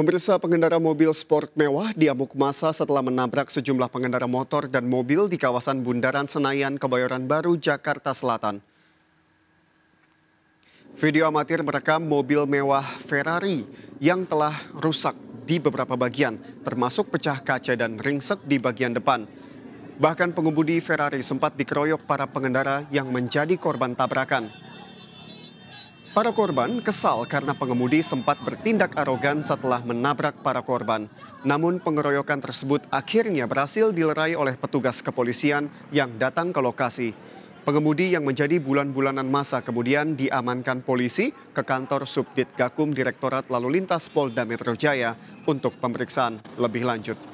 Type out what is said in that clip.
Pemirsa pengendara mobil sport mewah diamuk masa setelah menabrak sejumlah pengendara motor dan mobil di kawasan Bundaran Senayan, Kebayoran Baru, Jakarta Selatan. Video amatir merekam mobil mewah Ferrari yang telah rusak di beberapa bagian, termasuk pecah kaca dan ringsek di bagian depan. Bahkan pengemudi Ferrari sempat dikeroyok para pengendara yang menjadi korban tabrakan. Para korban kesal karena pengemudi sempat bertindak arogan setelah menabrak para korban. Namun pengeroyokan tersebut akhirnya berhasil dilerai oleh petugas kepolisian yang datang ke lokasi. Pengemudi yang menjadi bulan-bulanan masa kemudian diamankan polisi ke kantor Subdit Gakum Direktorat Lalu Lintas Polda Metro Jaya untuk pemeriksaan lebih lanjut.